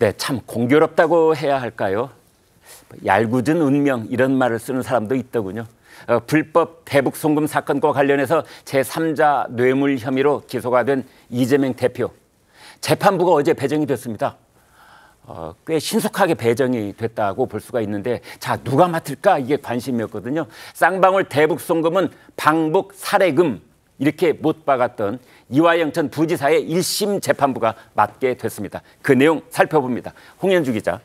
네, 참 공교롭다고 해야 할까요? 얄궂은 운명 이런 말을 쓰는 사람도 있더군요. 어, 불법 대북 송금 사건과 관련해서 제3자 뇌물 혐의로 기소가 된 이재명 대표 재판부가 어제 배정이 됐습니다. 어, 꽤 신속하게 배정이 됐다고 볼 수가 있는데 자 누가 맡을까 이게 관심이었거든요. 쌍방울 대북 송금은 방북 사례금 이렇게 못 박았던 이화영 전 부지사의 1심 재판부가 맡게 됐습니다. 그 내용 살펴봅니다. 홍현주 기자.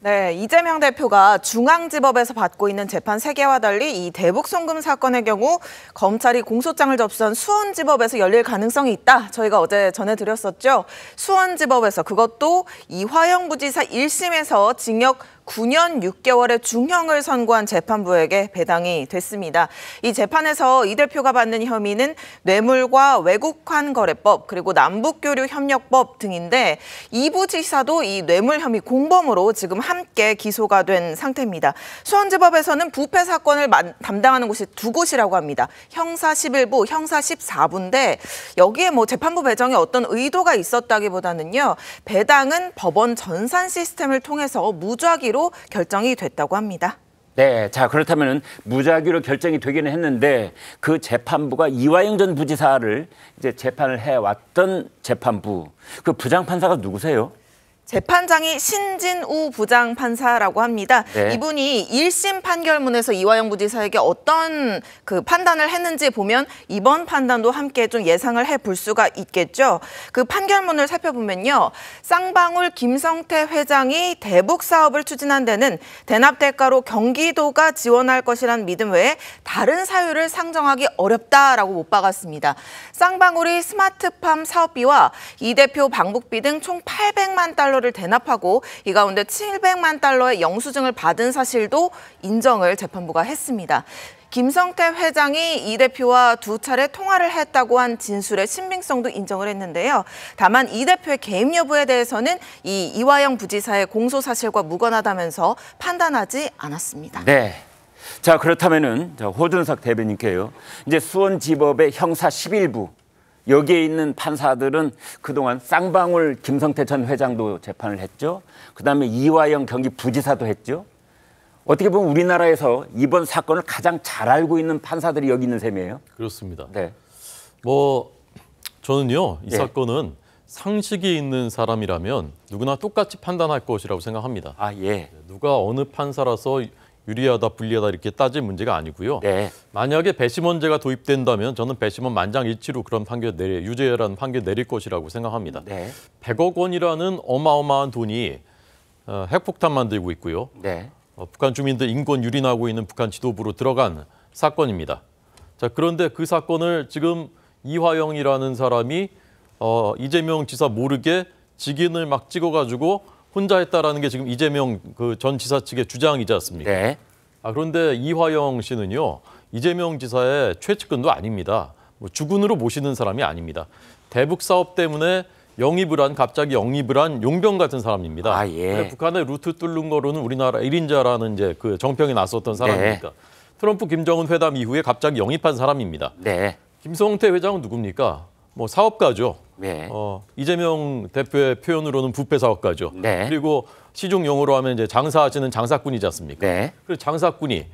네, 이재명 대표가 중앙지법에서 받고 있는 재판 세개와 달리 이 대북 송금 사건의 경우 검찰이 공소장을 접수한 수원지법에서 열릴 가능성이 있다. 저희가 어제 전해드렸었죠. 수원지법에서 그것도 이화영 부지사 1심에서 징역 9년 6개월의 중형을 선고한 재판부에게 배당이 됐습니다. 이 재판에서 이 대표가 받는 혐의는 뇌물과 외국환 거래법 그리고 남북교류 협력법 등인데 이부 지사도 이 뇌물 혐의 공범으로 지금 함께 기소가 된 상태입니다. 수원지법에서는 부패 사건을 담당하는 곳이 두 곳이라고 합니다. 형사 11부, 형사 14부인데 여기에 뭐 재판부 배정에 어떤 의도가 있었다기보다는요. 배당은 법원 전산 시스템을 통해서 무작위로 무작위로 결정이 됐다고 합니다. 네, 자그렇다면 무작위로 결정이 되기는 했는데 그 재판부가 이화영 전 부지사를 이제 재판을 해왔던 재판부 그 부장 판사가 누구세요? 재판장이 신진우 부장 판사라고 합니다. 네. 이분이 1심 판결문에서 이화영 부지사에게 어떤 그 판단을 했는지 보면 이번 판단도 함께 좀 예상을 해볼 수가 있겠죠. 그 판결문을 살펴보면요. 쌍방울 김성태 회장이 대북 사업을 추진한 데는 대납 대가로 경기도가 지원할 것이란 믿음 외에 다른 사유를 상정하기 어렵다라고 못 박았습니다. 쌍방울이 스마트팜 사업비와 이 대표 방북비 등 총 800만 달러 달러를 대납하고 이 가운데 700만 달러의 영수증을 받은 사실도 인정을 재판부가 했습니다. 김성태 회장이 이 대표와 두 차례 통화를 했다고 한 진술의 신빙성도 인정을 했는데요. 다만 이 대표의 개입 여부에 대해서는 이 이화영 부지사의 공소 사실과 무관하다면서 판단하지 않았습니다. 네. 자 그렇다면은 호준석 대변인께요. 이제 수원지법의 형사 11부 여기에 있는 판사들은 그동안 쌍방울 김성태 전 회장도 재판을 했죠. 그다음에 이화영 경기 부지사도 했죠. 어떻게 보면 우리나라에서 이번 사건을 가장 잘 알고 있는 판사들이 여기 있는 셈이에요. 그렇습니다. 네. 뭐 저는요 이 예. 사건은 상식이 있는 사람이라면 누구나 똑같이 판단할 것이라고 생각합니다. 아 예. 누가 어느 판사라서 유리하다 불리하다 이렇게 따질 문제가 아니고요. 네. 만약에 배심원제가 도입된다면 저는 배심원 만장일치로 그런 판결 내리 유죄라는 판결 내릴 것이라고 생각합니다. 네. 100억 원이라는 어마어마한 돈이 어, 핵폭탄 만들고 있고요. 네. 어, 북한 주민들 인권 유린하고 있는 북한 지도부로 들어간 사건입니다. 자 그런데 그 사건을 지금 이화영이라는 사람이 어, 이재명 지사 모르게 직인을 막 찍어가지고 혼자 했다라는 게 지금 이재명 그 전 지사 측의 주장이지 않습니까? 네. 아, 그런데 이화영 씨는요. 이재명 지사의 최측근도 아닙니다. 뭐 주군으로 모시는 사람이 아닙니다. 대북 사업 때문에 영입을 한 갑자기 영입을 한 용병 같은 사람입니다. 아, 예. 북한의 루트 뚫는 거로는 우리나라 1인자라는 이제 그 정평이 났었던 사람이니까. 네. 트럼프 김정은 회담 이후에 갑자기 영입한 사람입니다. 네. 김성태 회장은 누굽니까? 뭐 사업가죠. 네. 어, 이재명 대표의 표현으로는 부패 사업가죠. 네. 그리고 시중 용어로 하면 이제 장사하시는 장사꾼이지 않습니까? 네. 그 장사꾼이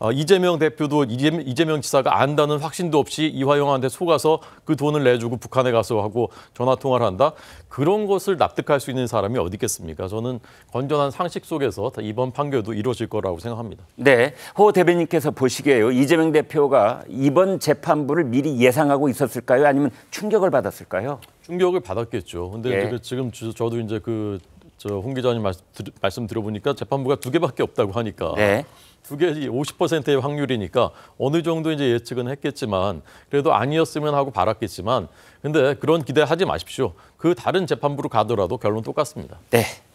어, 이재명 대표도 이재명 지사가 안다는 확신도 없이 이화영한테 속아서 그 돈을 내주고 북한에 가서 하고 전화통화를 한다. 그런 것을 납득할 수 있는 사람이 어디 있겠습니까? 저는 건전한 상식 속에서 이번 판결도 이루어질 거라고 생각합니다. 네, 호 대변인께서 보시기에요. 이재명 대표가 이번 재판부를 미리 예상하고 있었을까요? 아니면 충격을 받았을까요? 충격을 받았겠죠. 근데 예. 지금 저도 이제 그홍 기자님 말씀 들어보니까 재판부가 두 개밖에 없다고 하니까 네. 두개의 50%의 확률이니까 어느 정도 이제 예측은 했겠지만 그래도 아니었으면 하고 바랐겠지만 근데 그런 기대하지 마십시오. 그 다른 재판부로 가더라도 결론 똑같습니다. 네.